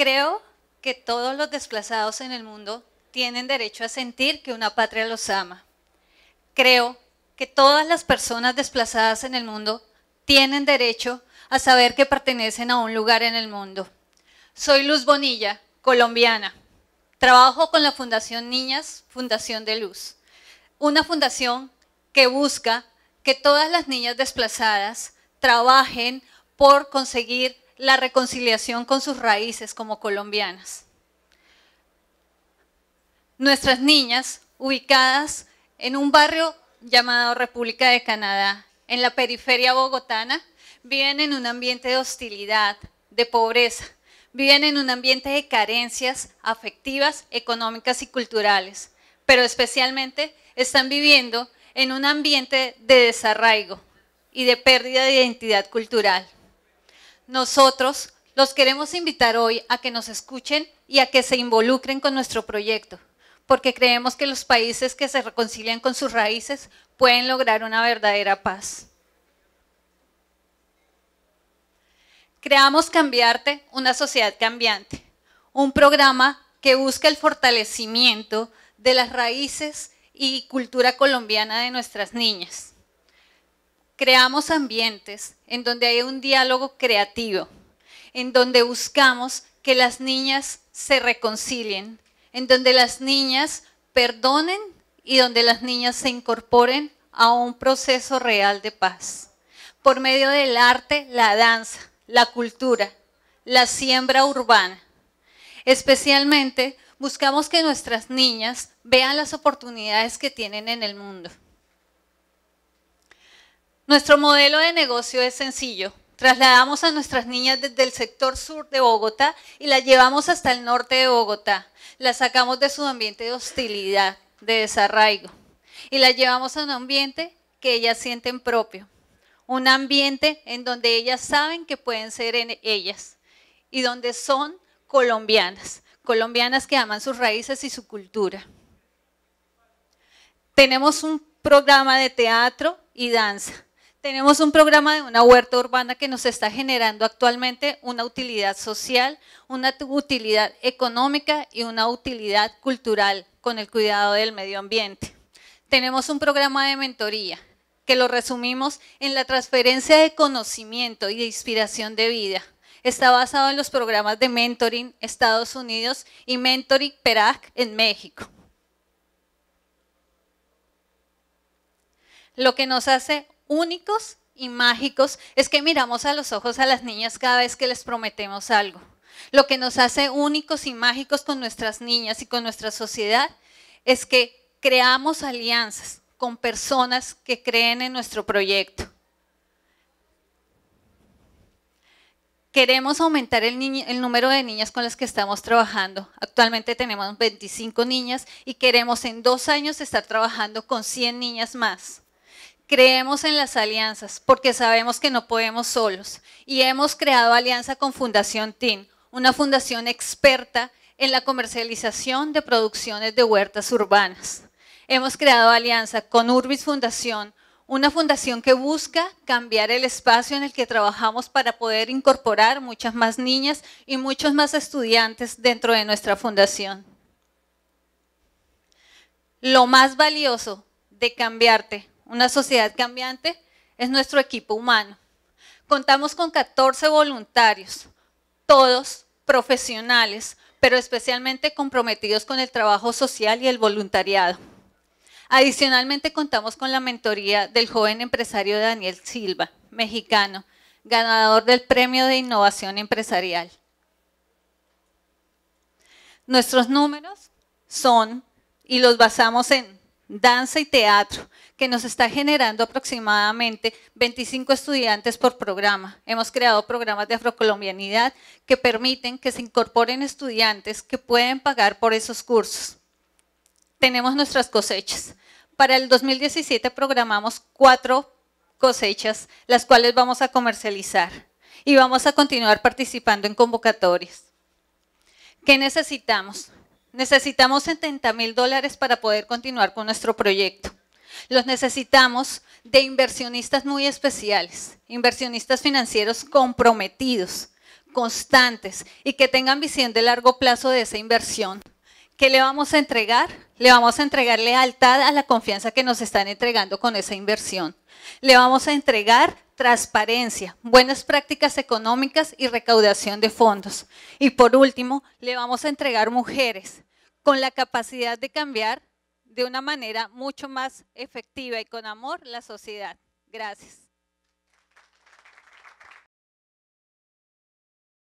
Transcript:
Creo que todos los desplazados en el mundo tienen derecho a sentir que una patria los ama. Creo que todas las personas desplazadas en el mundo tienen derecho a saber que pertenecen a un lugar en el mundo. Soy Luz Bonilla, colombiana. Trabajo con la Fundación Niñas, Fundación de Luz, una fundación que busca que todas las niñas desplazadas trabajen por conseguir la reconciliación con sus raíces como colombianas. Nuestras niñas, ubicadas en un barrio llamado República de Canadá, en la periferia bogotana, viven en un ambiente de hostilidad, de pobreza, viven en un ambiente de carencias afectivas, económicas y culturales, pero especialmente están viviendo en un ambiente de desarraigo y de pérdida de identidad cultural. Nosotros los queremos invitar hoy a que nos escuchen y a que se involucren con nuestro proyecto, porque creemos que los países que se reconcilian con sus raíces pueden lograr una verdadera paz. Creamos Cambiarte, una sociedad cambiante, un programa que busca el fortalecimiento de las raíces y cultura colombiana de nuestras niñas creamos ambientes en donde hay un diálogo creativo, en donde buscamos que las niñas se reconcilien, en donde las niñas perdonen y donde las niñas se incorporen a un proceso real de paz. Por medio del arte, la danza, la cultura, la siembra urbana. Especialmente buscamos que nuestras niñas vean las oportunidades que tienen en el mundo. Nuestro modelo de negocio es sencillo. Trasladamos a nuestras niñas desde el sector sur de Bogotá y las llevamos hasta el norte de Bogotá. Las sacamos de su ambiente de hostilidad, de desarraigo, y las llevamos a un ambiente que ellas sienten propio. Un ambiente en donde ellas saben que pueden ser ellas y donde son colombianas, colombianas que aman sus raíces y su cultura. Tenemos un programa de teatro y danza tenemos un programa de una huerta urbana que nos está generando actualmente una utilidad social, una utilidad económica y una utilidad cultural con el cuidado del medio ambiente. Tenemos un programa de mentoría que lo resumimos en la transferencia de conocimiento y de inspiración de vida. Está basado en los programas de Mentoring Estados Unidos y Mentoring PERAC en México. Lo que nos hace únicos y mágicos es que miramos a los ojos a las niñas cada vez que les prometemos algo. Lo que nos hace únicos y mágicos con nuestras niñas y con nuestra sociedad es que creamos alianzas con personas que creen en nuestro proyecto. Queremos aumentar el, número de niñas con las que estamos trabajando. Actualmente tenemos 25 niñas y queremos en dos años estar trabajando con 100 niñas más. Creemos en las alianzas porque sabemos que no podemos solos y hemos creado alianza con Fundación TIN, una fundación experta en la comercialización de producciones de huertas urbanas. Hemos creado alianza con Urbis Fundación, una fundación que busca cambiar el espacio en el que trabajamos para poder incorporar muchas más niñas y muchos más estudiantes dentro de nuestra fundación. Lo más valioso de cambiarte una sociedad cambiante, es nuestro equipo humano. Contamos con 14 voluntarios, todos profesionales, pero especialmente comprometidos con el trabajo social y el voluntariado. Adicionalmente contamos con la mentoría del joven empresario Daniel Silva, mexicano, ganador del Premio de Innovación Empresarial. Nuestros números son, y los basamos en danza y teatro, que nos está generando aproximadamente 25 estudiantes por programa. Hemos creado programas de afrocolombianidad que permiten que se incorporen estudiantes que pueden pagar por esos cursos. Tenemos nuestras cosechas. Para el 2017 programamos cuatro cosechas, las cuales vamos a comercializar y vamos a continuar participando en convocatorias. ¿Qué necesitamos? Necesitamos 70 mil dólares para poder continuar con nuestro proyecto. Los necesitamos de inversionistas muy especiales, inversionistas financieros comprometidos, constantes y que tengan visión de largo plazo de esa inversión. ¿Qué le vamos a entregar? Le vamos a entregar lealtad a la confianza que nos están entregando con esa inversión. Le vamos a entregar transparencia, buenas prácticas económicas y recaudación de fondos. Y por último, le vamos a entregar mujeres con la capacidad de cambiar de una manera mucho más efectiva y con amor la sociedad. Gracias.